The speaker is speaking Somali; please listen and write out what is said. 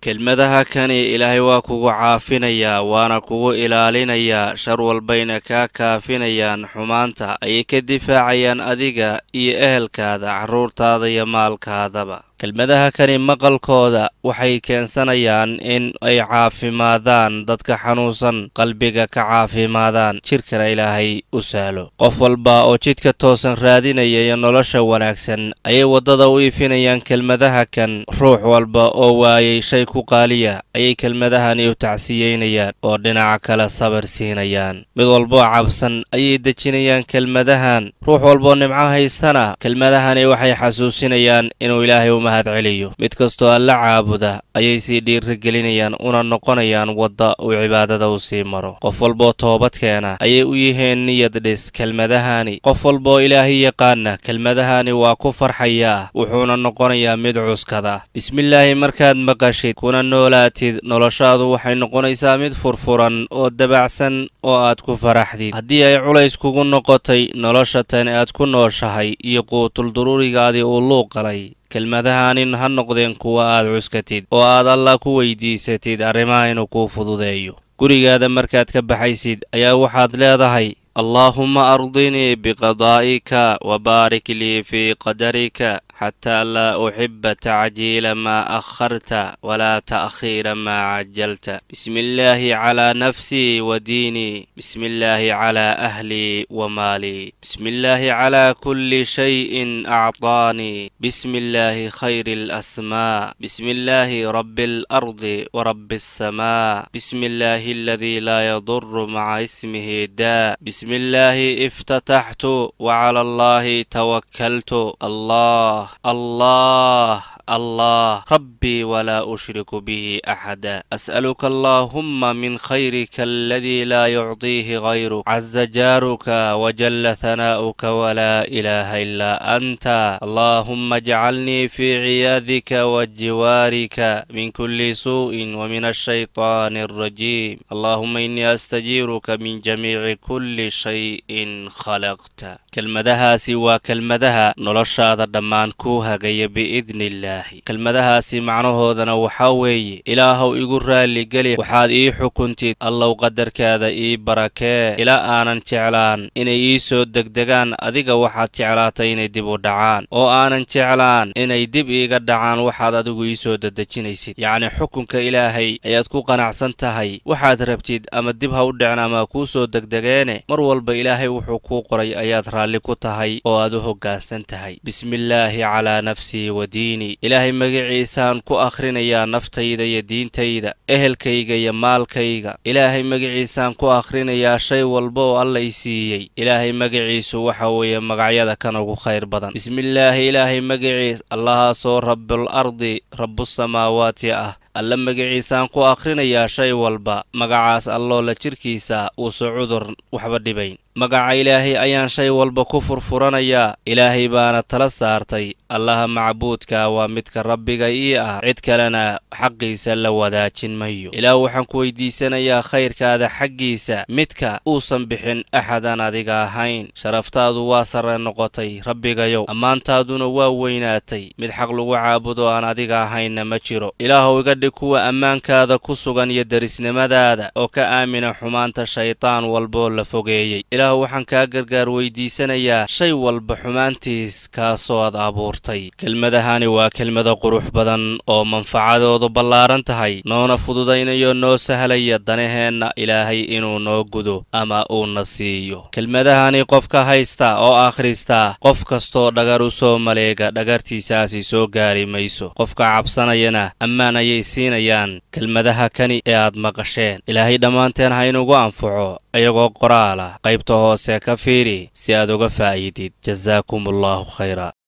kelmadaha kani ilaahay waa kugu caafinayaa waana kugu ilaalinayaa shar walbayna kaa kaafinayaan xumaanta ayay ka difaacayaan adiga iyo ehelkaada carruurtaada iyo maalkaadaba kelmadaha kani maqalkooda waxay keensanayaan in ay caafimaadaan dadka xanuunsan qalbiga ka caafimaadaan jidhkana ilaahay u sahlo qof walba oo jidka toosan raadinaya iyo nolosha wanaagsan ayay waddada u ifinayaan kelmadaha kan ruux walba oo waayay shay ku qaaliya ayay kelmadahani u tacsiyeynayaan oo dhinaca kale sabar siinayaan mid walbaoo cabsan ayay dejinayaan kelmadahan ruux walbaoo nimco haysana kelmadahani waxay xasuusinayaan inuu ilaahay mahad mid kastoo alla caabuda ayay sii dhiirigelinayaan una noqonayaan wadda uu cibaadada u sii maro qof walboo toobadkeena ayay u yihiin niyad dhis kelmadahani qof walboo ilaahi yaqaana kelmadahani waa ku farxayaa wuxuuna noqonayaa mid cuskada bismilaahi markaad maqashid kuna noolaatid noloshaadu waxay noqonaysaa mid furfuran oo dabacsan oo aad ku faraxdid haddii ay culays kugu noqotay nolosha tan aad ku nooshahay iyo quutul quutulduruurigaadii uu luuqalay kelmadahanin ha noqdeen kuwa aad cuskatid oo aad allah ku weydiisatid arrimaha inuu kuu fududeeyo gurigaada markaad ka baxaysid ayaa waxaad leedahay allaahumma ardinii biqadaa'ika wa baarik lii fii qadarika xataa laa uxiba tacjiila maa akharta walaa ta'khiira maa cajalta bismi illaahi calaa nafsii wa diinii bismi illaahi calaa ahlii wa maalii bismi illaahi calaa kulli shayin acطaanii bismi illaahi khayri alasmaa bismi illaahi rabbi alardi wa rabbi alsamaa bismi illaahi aladii laa yaduru maca ismihi daa bismi illaahi iftataxtu wa cala allaahi tawakaltu allah الله الله ربي ولا أشرك به أحدا أسألك اللهم من خيرك الذي لا يعطيه غيرك عز جارك وجل ثناؤك ولا إله إلا أنت اللهم اجعلني في عياذك وجوارك من كل سوء ومن الشيطان الرجيم اللهم إني أستجيرك من جميع كل شيء خلقت kelmadahaasi waa kelmadaha noloshaada dhammaan ku hagaya biidnillaahi kelmadahaasi macnahoodana waxaa weeye ilaahow igu raalligeli waxaad ii xukuntid allow qadarkaada ii barakee ilaa aanan jeclaan inay ii soo degdegaan adiga waxaad jeclaatay inay dib u dhacaan oo aanan jeclaan inay dib iiga dhacaan waxaad adigu ii soo dedejinaysid yacnii xukunka ilaahay ayaad ku qanacsan tahay waxaad rabtid ama dib ha u dhicin ama kuu soo degdegeene mar walba ilaahay wuxuu kuu qoray ayaad raalli ku tahay oo aad u hoggaansan tahay bismillaahi calaa nafsii wa diinii ilaahay magiciisaan ku akhrinayaa naftayda iyo diintayda ehelkayga iyo maalkayga ilaahay magiciisaan ku akhrinayaa shay walba oo allay siiyey ilaahay magiciisu waxa weeye magacyada kan ugu khayr badan bismillaahi ilaahay magaciis allahaasoo ardi rabbusamaawaati ah alle magaciisaan ku akhrinayaa shay walba magacaas alloola jirkiisa uusa cudur waxba dhibayn magaca ilaahay ayaan shay walba ku furfuranayaa ilaahay baana tala saartay allaha macbuudka waa midka rabbiga ii ah cid kalena xaqiisa la wadaajin mayo ilaah waxaan ku weydiisanayaa khayrkaada xaggiisa midka uusan bixin axad adiga ahayn sharaftaadu waa sare noqotay rabbigayow ammaantaaduna waa weynaatay mid xaq lagu caabudo aan adiga ahaynna ma jiro gaadhi kuwa ammaankaada ku sugan iyo derisnimadaada oo ka aamina xumaanta shaytaan walboo la fogeeyey ilaah waxaan kaa gargaar weydiisanayaa shay walba xumaantiis kaasoo aad abuurtay kelmadahani waa kelmado qurux badan oo manfacadoodu ballaaran tahay noona fududaynayo noo sahlaya danaheenna ilaahay inuu noo gudo ama uu na siiyo kelmadahani qofka haysta oo akhristaa qof kastoo dhagar u soo maleega dhagartiisaasi soo gaari mayso qofka cabsanayana ammaan ayay dhegaysiinayaan kelmadaha kani ee aad maqasheen ilaahay dhammaanteen ha inugu anfaco ayagoo qoraala qaybta hoose ka fiiri si aad uga faa'idid jasaakumullaahu khayra